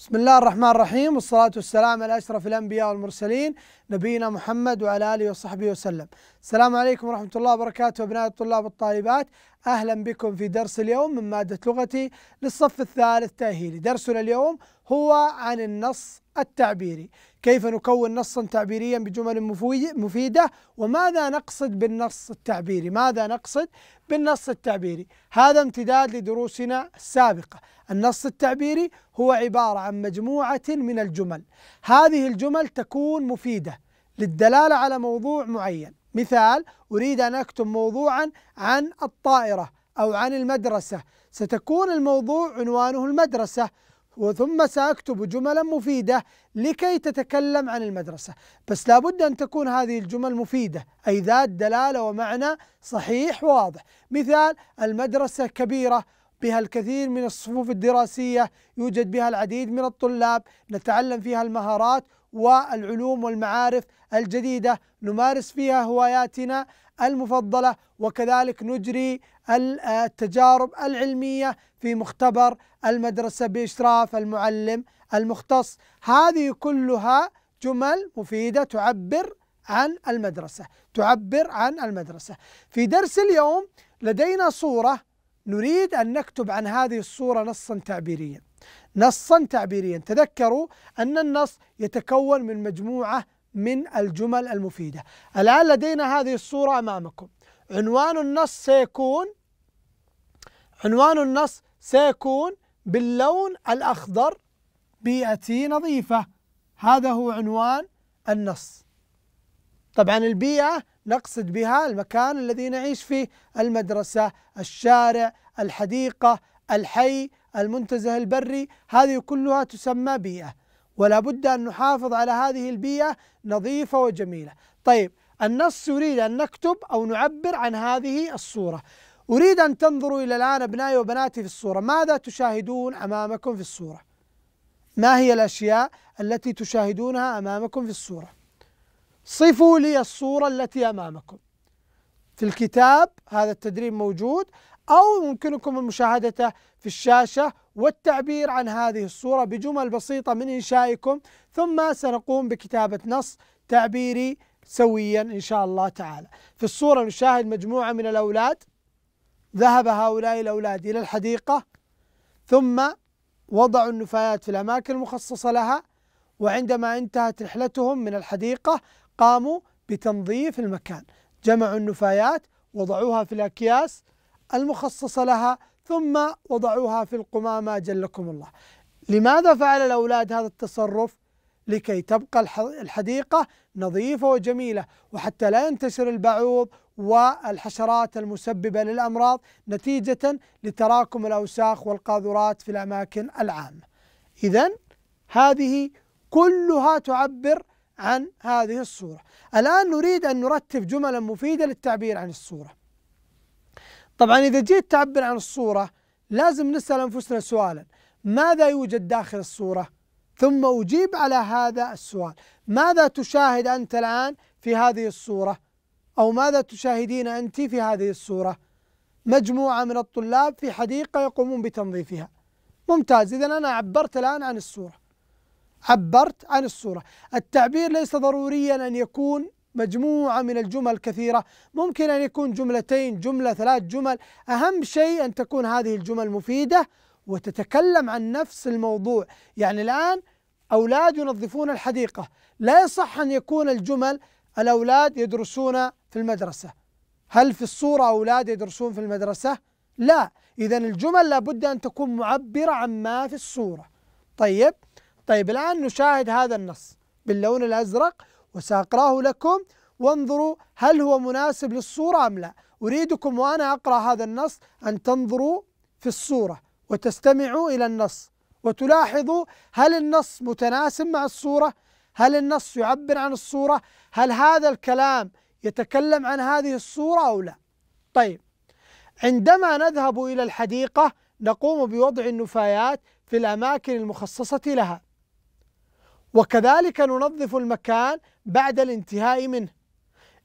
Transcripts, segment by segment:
بسم الله الرحمن الرحيم والصلاة والسلام على أشرف الأنبياء والمرسلين نبينا محمد وعلى آله وصحبه وسلم السلام عليكم ورحمة الله وبركاته أبناء الطلاب والطالبات أهلا بكم في درس اليوم من مادة لغتي للصف الثالث تأهيلي درسنا اليوم هو عن النص التعبيري كيف نكون نصا تعبيريا بجمل مفيدة وماذا نقصد بالنص التعبيري ماذا نقصد بالنص التعبيري هذا امتداد لدروسنا السابقة النص التعبيري هو عبارة عن مجموعة من الجمل هذه الجمل تكون مفيدة للدلالة على موضوع معين مثال أريد أن أكتب موضوعا عن الطائرة أو عن المدرسة ستكون الموضوع عنوانه المدرسة وثم سأكتب جملا مفيدة لكي تتكلم عن المدرسة بس لابد أن تكون هذه الجمل مفيدة أي ذات دلالة ومعنى صحيح واضح مثال المدرسة كبيرة بها الكثير من الصفوف الدراسية يوجد بها العديد من الطلاب نتعلم فيها المهارات والعلوم والمعارف الجديدة نمارس فيها هواياتنا المفضلة وكذلك نجري التجارب العلمية في مختبر المدرسة بإشراف المعلم المختص هذه كلها جمل مفيدة تعبر عن المدرسة تعبر عن المدرسة في درس اليوم لدينا صورة نريد أن نكتب عن هذه الصورة نصا تعبيريا نصا تعبيريا تذكروا أن النص يتكون من مجموعة من الجمل المفيدة الآن لدينا هذه الصورة أمامكم عنوان النص سيكون عنوان النص سيكون باللون الأخضر بيئتي نظيفة هذا هو عنوان النص طبعا البيئة نقصد بها المكان الذي نعيش فيه المدرسة الشارع الحديقة الحي المنتزه البري هذه كلها تسمى بيئة ولا بد أن نحافظ على هذه البيئة نظيفة وجميلة طيب النص يريد أن نكتب أو نعبر عن هذه الصورة أريد أن تنظروا إلى الآن أبنائي وبناتي في الصورة ماذا تشاهدون أمامكم في الصورة ما هي الأشياء التي تشاهدونها أمامكم في الصورة صفوا لي الصورة التي أمامكم في الكتاب هذا التدريب موجود أو يمكنكم مشاهدته في الشاشة والتعبير عن هذه الصورة بجمل بسيطة من إنشائكم ثم سنقوم بكتابة نص تعبيري سويا إن شاء الله تعالى في الصورة نشاهد مجموعة من الأولاد ذهب هؤلاء الأولاد إلى الحديقة ثم وضعوا النفايات في الأماكن المخصصة لها وعندما انتهت رحلتهم من الحديقة قاموا بتنظيف المكان جمعوا النفايات وضعوها في الأكياس المخصصة لها ثم وضعوها في القمامة جلكم الله لماذا فعل الأولاد هذا التصرف؟ لكي تبقى الحديقة نظيفة وجميلة وحتى لا ينتشر البعوض والحشرات المسببة للأمراض نتيجة لتراكم الأوساخ والقاذورات في الأماكن العامة إذا هذه كلها تعبر عن هذه الصورة الآن نريد أن نرتب جملا مفيدة للتعبير عن الصورة طبعا إذا جيت تعبر عن الصورة لازم نسأل أنفسنا سؤالا ماذا يوجد داخل الصورة ثم أجيب على هذا السؤال ماذا تشاهد أنت الآن في هذه الصورة أو ماذا تشاهدين أنت في هذه الصورة مجموعة من الطلاب في حديقة يقومون بتنظيفها ممتاز إذا أنا عبرت الآن عن الصورة عبرت عن الصورة التعبير ليس ضروريا أن يكون مجموعة من الجمل كثيرة ممكن أن يكون جملتين جملة ثلاث جمل أهم شيء أن تكون هذه الجمل مفيدة وتتكلم عن نفس الموضوع يعني الآن أولاد ينظفون الحديقة لا يصح أن يكون الجمل الأولاد يدرسون في المدرسة هل في الصورة أولاد يدرسون في المدرسة؟ لا إذا الجمل لابد أن تكون معبرة عن ما في الصورة طيب طيب الآن نشاهد هذا النص باللون الأزرق وسأقراه لكم وانظروا هل هو مناسب للصورة أم لا أريدكم وأنا أقرأ هذا النص أن تنظروا في الصورة وتستمعوا إلى النص وتلاحظوا هل النص متناسب مع الصورة هل النص يعبر عن الصورة هل هذا الكلام يتكلم عن هذه الصورة أو لا طيب عندما نذهب إلى الحديقة نقوم بوضع النفايات في الأماكن المخصصة لها وكذلك ننظف المكان بعد الانتهاء منه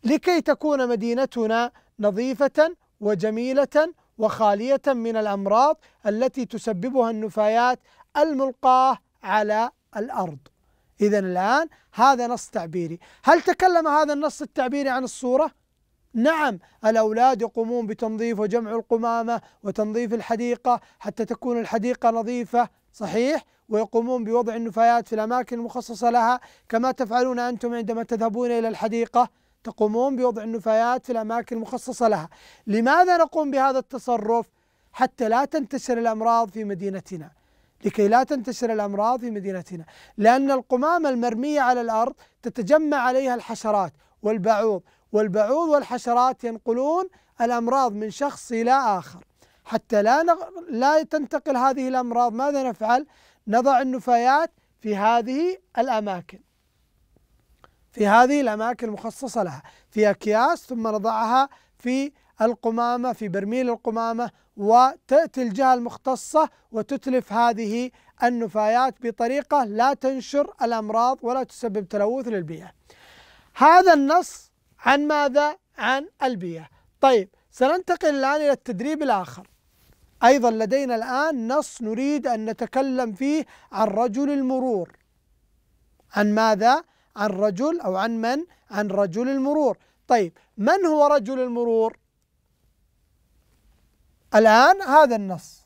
لكي تكون مدينتنا نظيفة وجميلة وخالية من الأمراض التي تسببها النفايات الملقاة على الأرض إذا الآن هذا نص تعبيري هل تكلم هذا النص التعبيري عن الصورة؟ نعم الأولاد يقومون بتنظيف وجمع القمامة وتنظيف الحديقة حتى تكون الحديقة نظيفة صحيح ويقومون بوضع النفايات في الأماكن المخصصة لها كما تفعلون أنتم عندما تذهبون إلى الحديقة تقومون بوضع النفايات في الأماكن المخصصة لها لماذا نقوم بهذا التصرف حتى لا تنتشر الأمراض في مدينتنا لكي لا تنتشر الأمراض في مدينتنا لأن القمامة المرمية على الأرض تتجمع عليها الحشرات والبعوض والبعوض والحشرات ينقلون الأمراض من شخص إلى آخر حتى لا نغ... لا تنتقل هذه الأمراض ماذا نفعل؟ نضع النفايات في هذه الأماكن في هذه الأماكن المخصصة لها في أكياس ثم نضعها في القمامة في برميل القمامة وتأتي الجهة المختصة وتتلف هذه النفايات بطريقة لا تنشر الأمراض ولا تسبب تلوث للبيئة هذا النص عن ماذا؟ عن البيئة طيب سننتقل الآن إلى التدريب الآخر أيضا لدينا الآن نص نريد أن نتكلم فيه عن رجل المرور عن ماذا؟ عن رجل أو عن من؟ عن رجل المرور طيب من هو رجل المرور؟ الآن هذا النص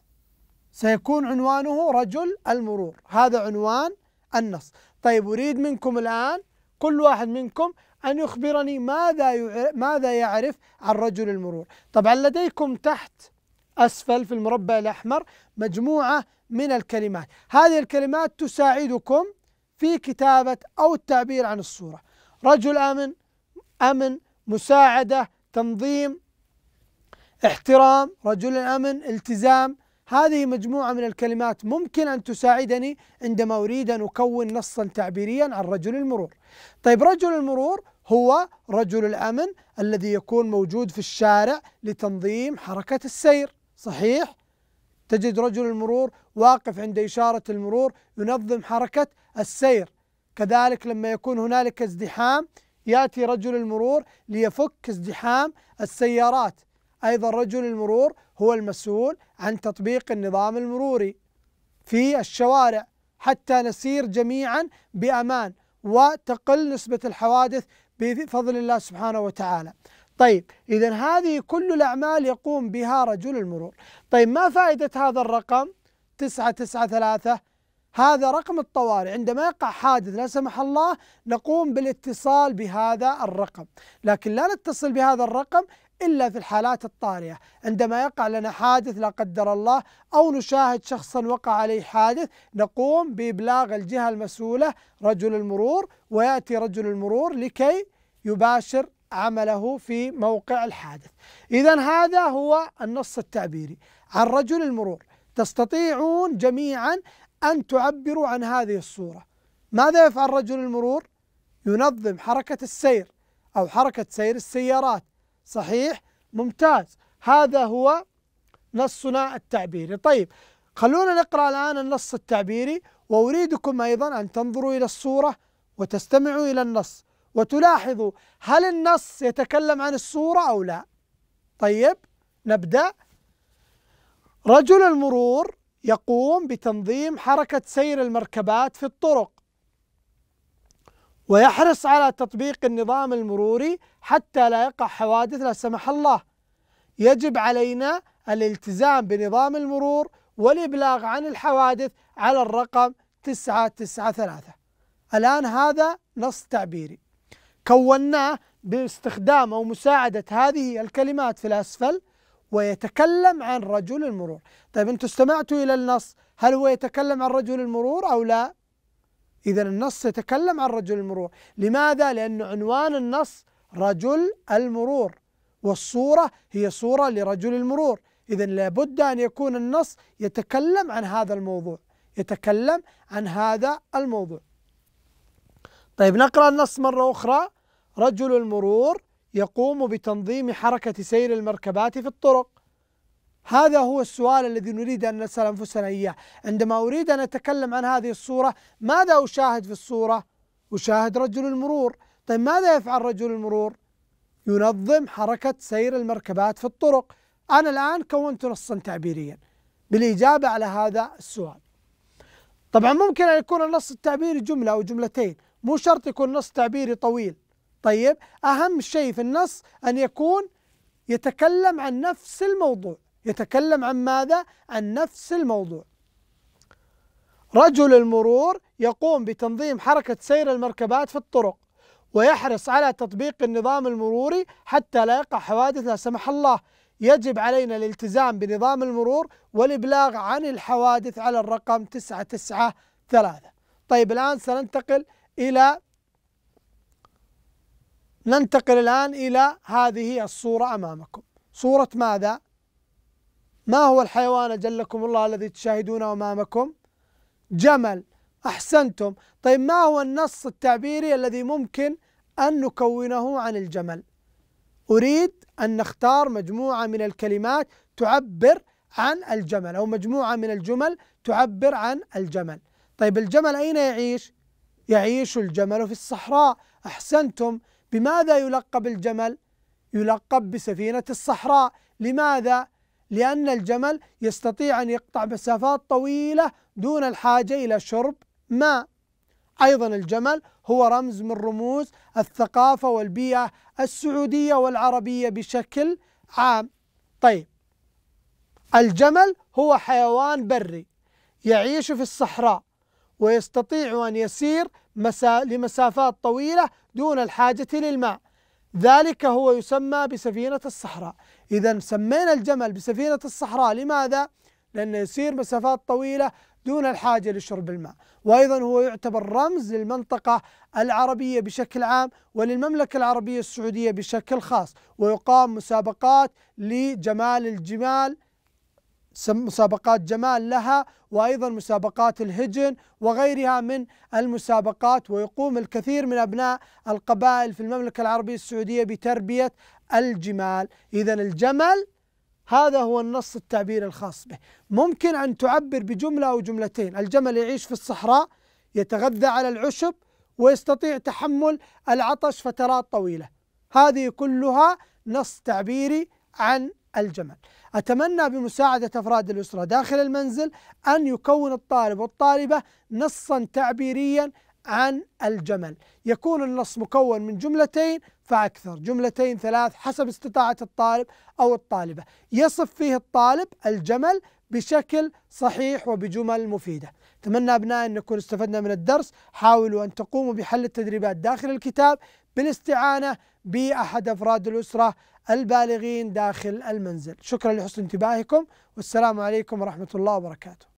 سيكون عنوانه رجل المرور هذا عنوان النص طيب أريد منكم الآن كل واحد منكم أن يخبرني ماذا ماذا يعرف عن رجل المرور طبعا لديكم تحت أسفل في المربع الأحمر مجموعة من الكلمات هذه الكلمات تساعدكم في كتابة أو التعبير عن الصورة رجل أمن أمن مساعدة تنظيم احترام رجل أمن التزام هذه مجموعة من الكلمات ممكن أن تساعدني عندما أريد أن أكون نصا تعبيريا عن رجل المرور طيب رجل المرور هو رجل الأمن الذي يكون موجود في الشارع لتنظيم حركة السير صحيح؟ تجد رجل المرور واقف عند إشارة المرور ينظم حركة السير كذلك لما يكون هنالك ازدحام يأتي رجل المرور ليفك ازدحام السيارات أيضا رجل المرور هو المسؤول عن تطبيق النظام المروري في الشوارع حتى نسير جميعا بأمان وتقل نسبة الحوادث بفضل الله سبحانه وتعالى طيب إذا هذه كل الأعمال يقوم بها رجل المرور طيب ما فائدة هذا الرقم 993 هذا رقم الطوارئ عندما يقع حادث لا سمح الله نقوم بالاتصال بهذا الرقم لكن لا نتصل بهذا الرقم إلا في الحالات الطارئة عندما يقع لنا حادث لا قدر الله أو نشاهد شخصا وقع عليه حادث نقوم بإبلاغ الجهة المسؤولة رجل المرور ويأتي رجل المرور لكي يباشر عمله في موقع الحادث إذا هذا هو النص التعبيري عن رجل المرور تستطيعون جميعا أن تعبروا عن هذه الصورة ماذا يفعل رجل المرور؟ ينظم حركة السير أو حركة سير السيارات صحيح ممتاز هذا هو نصنا التعبيري طيب خلونا نقرأ الآن النص التعبيري وأريدكم أيضا أن تنظروا إلى الصورة وتستمعوا إلى النص وتلاحظوا هل النص يتكلم عن الصورة أو لا طيب نبدأ رجل المرور يقوم بتنظيم حركة سير المركبات في الطرق ويحرص على تطبيق النظام المروري حتى لا يقع حوادث لا سمح الله يجب علينا الالتزام بنظام المرور والإبلاغ عن الحوادث على الرقم 993 الآن هذا نص تعبيري كوناه باستخدام أو مساعدة هذه الكلمات في الأسفل ويتكلم عن رجل المرور طيب أنتم استمعتوا إلى النص هل هو يتكلم عن رجل المرور أو لا إذا النص يتكلم عن رجل المرور لماذا؟ لأن عنوان النص رجل المرور والصورة هي صورة لرجل المرور إذا لابد أن يكون النص يتكلم عن هذا الموضوع يتكلم عن هذا الموضوع طيب نقرأ النص مرة أخرى رجل المرور يقوم بتنظيم حركة سير المركبات في الطرق هذا هو السؤال الذي نريد أن نسأل أنفسنا إياه عندما أريد أن أتكلم عن هذه الصورة ماذا أشاهد في الصورة؟ أشاهد رجل المرور طيب ماذا يفعل رجل المرور؟ ينظم حركة سير المركبات في الطرق أنا الآن كونت نصا تعبيريا بالإجابة على هذا السؤال طبعا ممكن أن يكون النص التعبيري جملة أو جملتين مو شرط يكون نص تعبيري طويل طيب أهم شيء في النص أن يكون يتكلم عن نفس الموضوع يتكلم عن ماذا؟ عن نفس الموضوع رجل المرور يقوم بتنظيم حركة سير المركبات في الطرق ويحرص على تطبيق النظام المروري حتى لا يقع حوادث لا سمح الله يجب علينا الالتزام بنظام المرور والإبلاغ عن الحوادث على الرقم 993 طيب الآن سننتقل إلى ننتقل الآن إلى هذه الصورة أمامكم صورة ماذا؟ ما هو الحيوان أجلكم الله الذي تشاهدونه أمامكم جمل أحسنتم طيب ما هو النص التعبيري الذي ممكن أن نكونه عن الجمل أريد أن نختار مجموعة من الكلمات تعبر عن الجمل أو مجموعة من الجمل تعبر عن الجمل طيب الجمل أين يعيش؟ يعيش الجمل في الصحراء أحسنتم بماذا يلقب الجمل؟ يلقب بسفينة الصحراء لماذا؟ لأن الجمل يستطيع أن يقطع مسافات طويلة دون الحاجة إلى شرب ماء أيضا الجمل هو رمز من رموز الثقافة والبيئة السعودية والعربية بشكل عام طيب الجمل هو حيوان بري يعيش في الصحراء ويستطيع أن يسير لمسافات طويلة دون الحاجة للماء ذلك هو يسمى بسفينة الصحراء إذا سمينا الجمل بسفينة الصحراء لماذا؟ لأنه يسير مسافات طويلة دون الحاجة لشرب الماء وأيضا هو يعتبر رمز للمنطقة العربية بشكل عام وللمملكة العربية السعودية بشكل خاص ويقام مسابقات لجمال الجمال مسابقات جمال لها وأيضا مسابقات الهجن وغيرها من المسابقات ويقوم الكثير من أبناء القبائل في المملكة العربية السعودية بتربية الجمال إذا الجمل هذا هو النص التعبير الخاص به ممكن أن تعبر بجملة أو جملتين الجمل يعيش في الصحراء يتغذى على العشب ويستطيع تحمل العطش فترات طويلة هذه كلها نص تعبيري عن الجمل أتمنى بمساعدة أفراد الأسرة داخل المنزل أن يكون الطالب والطالبة نصا تعبيريا عن الجمل يكون النص مكون من جملتين فأكثر جملتين ثلاث حسب استطاعة الطالب أو الطالبة يصف فيه الطالب الجمل بشكل صحيح وبجمل مفيدة أتمنى أبنائي أن نكون استفدنا من الدرس حاولوا أن تقوموا بحل التدريبات داخل الكتاب بالاستعانة بأحد أفراد الأسرة البالغين داخل المنزل شكرا لحسن انتباهكم والسلام عليكم ورحمة الله وبركاته